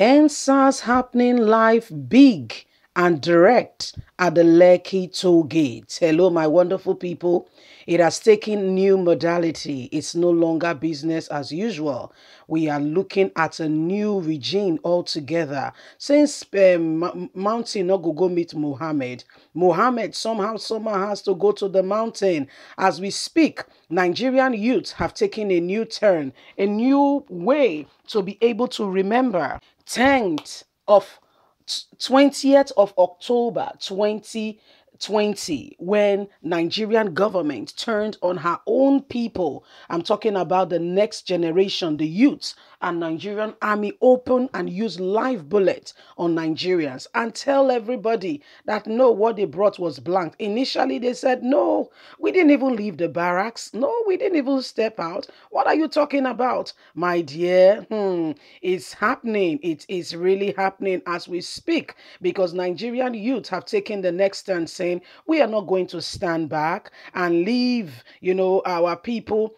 Answers happening live big and direct at the Lekki toll gate. Hello, my wonderful people. It has taken new modality. It's no longer business as usual. We are looking at a new regime altogether. Since um, Mountain Ogogo meet Mohammed, Mohammed somehow, somehow has to go to the mountain. As we speak, Nigerian youths have taken a new turn, a new way to be able to remember. 10th of 20th of October 20 20 when Nigerian government turned on her own people. I'm talking about the next generation, the youths, and Nigerian army open and used live bullets on Nigerians and tell everybody that no, what they brought was blank. Initially, they said, no, we didn't even leave the barracks. No, we didn't even step out. What are you talking about? My dear, hmm, it's happening. It is really happening as we speak because Nigerian youth have taken the next turn saying, we are not going to stand back and leave, you know, our people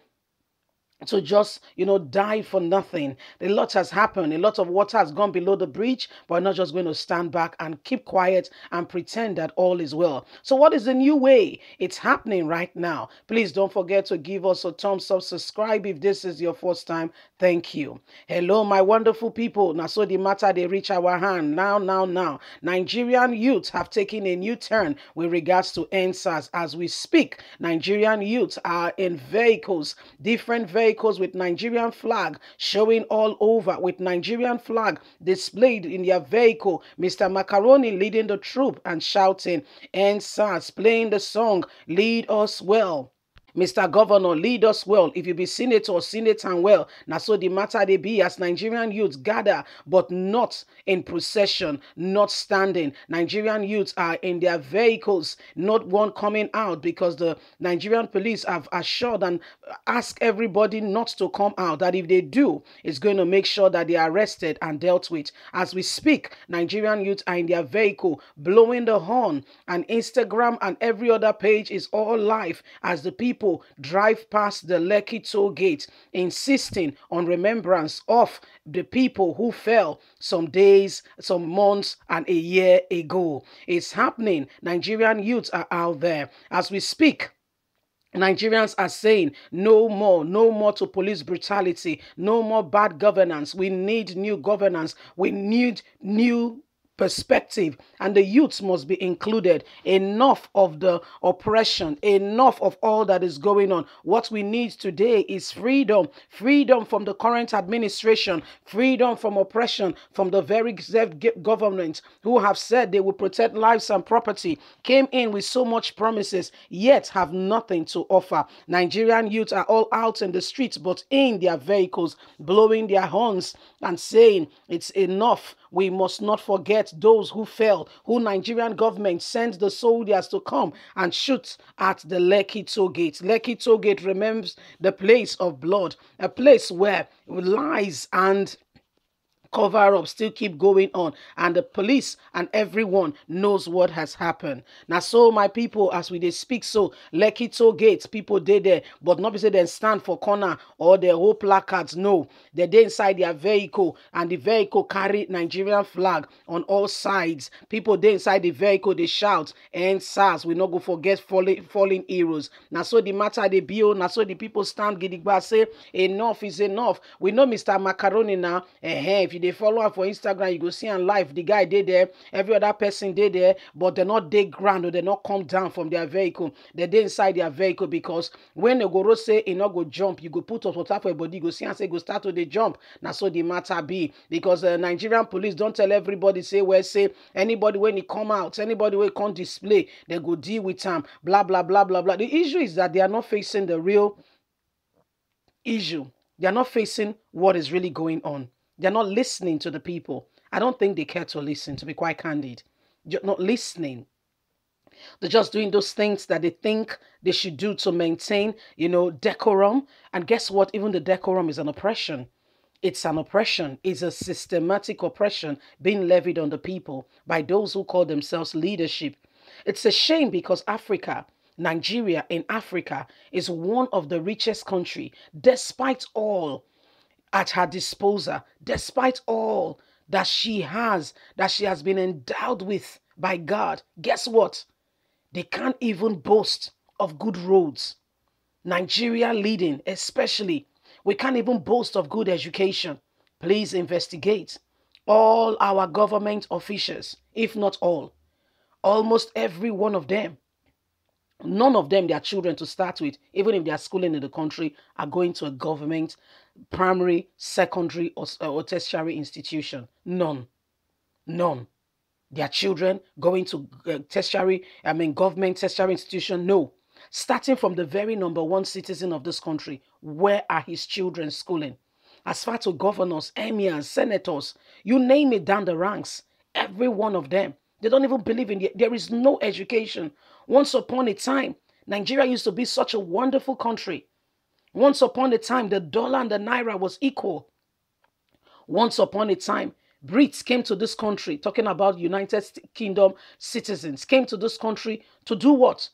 to just you know die for nothing a lot has happened a lot of water has gone below the bridge but we're not just going to stand back and keep quiet and pretend that all is well so what is the new way it's happening right now please don't forget to give us a thumbs up subscribe if this is your first time thank you hello my wonderful people now so the matter they reach our hand now now now nigerian youths have taken a new turn with regards to answers as we speak nigerian youths are in vehicles different vehicles vehicles with Nigerian flag showing all over with Nigerian flag displayed in their vehicle. Mr. Macaroni leading the troop and shouting, and SARS playing the song, Lead Us Well. Mr. Governor, lead us well. If you be senator, senate well. Now, so the matter they be as Nigerian youths gather, but not in procession, not standing. Nigerian youths are in their vehicles, not one coming out because the Nigerian police have assured and asked everybody not to come out. That if they do, it's going to make sure that they are arrested and dealt with. As we speak, Nigerian youths are in their vehicle, blowing the horn, and Instagram and every other page is all live as the people people drive past the Lekki toll gate, insisting on remembrance of the people who fell some days, some months, and a year ago. It's happening. Nigerian youths are out there. As we speak, Nigerians are saying no more, no more to police brutality, no more bad governance. We need new governance. We need new perspective and the youths must be included enough of the oppression enough of all that is going on what we need today is freedom freedom from the current administration freedom from oppression from the very government who have said they will protect lives and property came in with so much promises yet have nothing to offer nigerian youths are all out in the streets but in their vehicles blowing their horns and saying it's enough we must not forget those who fell, who Nigerian government sent the soldiers to come and shoot at the Lekki gate. Lekki gate remembers the place of blood, a place where lies and cover up still keep going on and the police and everyone knows what has happened now so my people as we they speak so lekito gates people they there but not be say they stand for corner or their whole placards no they there inside their vehicle and the vehicle carry nigerian flag on all sides people they inside the vehicle they shout and sars we not go forget falling falling heroes now so the matter they build oh. now so the people stand gidigba say enough is enough we know mr macaroni now eh, if you they follow up for instagram you go see am live the guy did there every other person did there but they're not they ground or they're not come down from their vehicle They did inside their vehicle because when ogoro say he not go jump you go put hot water for your body you go see and say go start to the jump Now, so the matter be because uh, nigerian police don't tell everybody say well say anybody when he come out anybody wey come display they go deal with them. blah blah blah blah blah the issue is that they are not facing the real issue they are not facing what is really going on they're not listening to the people. I don't think they care to listen, to be quite candid. You're not listening. They're just doing those things that they think they should do to maintain, you know, decorum. And guess what? Even the decorum is an oppression. It's an oppression. It's a systematic oppression being levied on the people by those who call themselves leadership. It's a shame because Africa, Nigeria in Africa, is one of the richest country, despite all at her disposal, despite all that she has, that she has been endowed with by God. Guess what? They can't even boast of good roads. Nigeria leading, especially. We can't even boast of good education. Please investigate all our government officials, if not all. Almost every one of them none of them, their children to start with, even if they are schooling in the country, are going to a government, primary, secondary, or, or tertiary institution. None. None. Their children going to uh, tertiary, I mean, government, tertiary institution. No. Starting from the very number one citizen of this country, where are his children schooling? As far to governors, emirs, senators, you name it down the ranks, every one of them. They don't even believe in it. There is no education once upon a time, Nigeria used to be such a wonderful country. Once upon a time, the dollar and the naira was equal. Once upon a time, Brits came to this country, talking about United Kingdom citizens, came to this country to do what?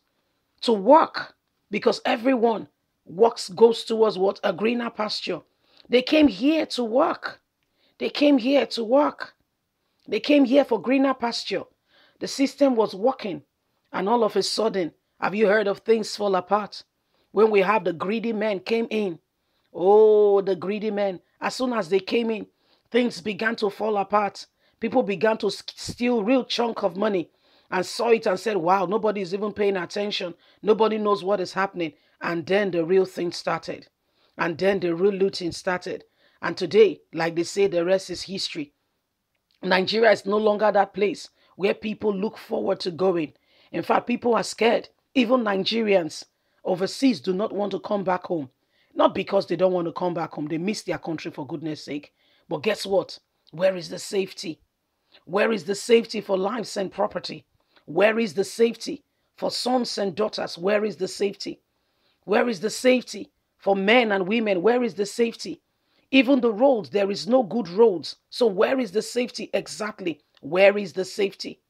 To work, because everyone works goes towards what? A greener pasture. They came here to work. They came here to work. They came here for greener pasture. The system was working. And all of a sudden, have you heard of things fall apart? When we have the greedy men came in. Oh, the greedy men. As soon as they came in, things began to fall apart. People began to steal real chunk of money and saw it and said, wow, nobody is even paying attention. Nobody knows what is happening. And then the real thing started. And then the real looting started. And today, like they say, the rest is history. Nigeria is no longer that place where people look forward to going. In fact, people are scared. Even Nigerians overseas do not want to come back home. Not because they don't want to come back home, they miss their country for goodness sake. But guess what? Where is the safety? Where is the safety for lives and property? Where is the safety for sons and daughters? Where is the safety? Where is the safety for men and women? Where is the safety? Even the roads, there is no good roads. So where is the safety exactly? Where is the safety?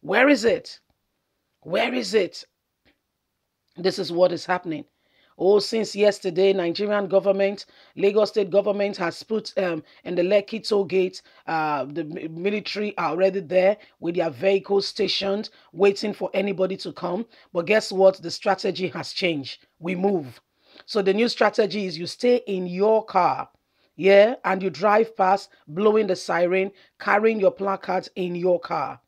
Where is it? Where is it? This is what is happening. Oh, since yesterday, Nigerian government, Lagos state government has put um, in the Lekki toll gate, uh, the military are already there with their vehicles stationed, waiting for anybody to come. But guess what? The strategy has changed. We move. So the new strategy is you stay in your car, yeah, and you drive past, blowing the siren, carrying your placards in your car.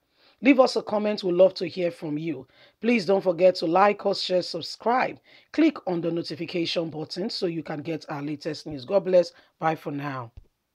Leave us a comment. We'd love to hear from you. Please don't forget to like us, share, subscribe. Click on the notification button so you can get our latest news. God bless. Bye for now.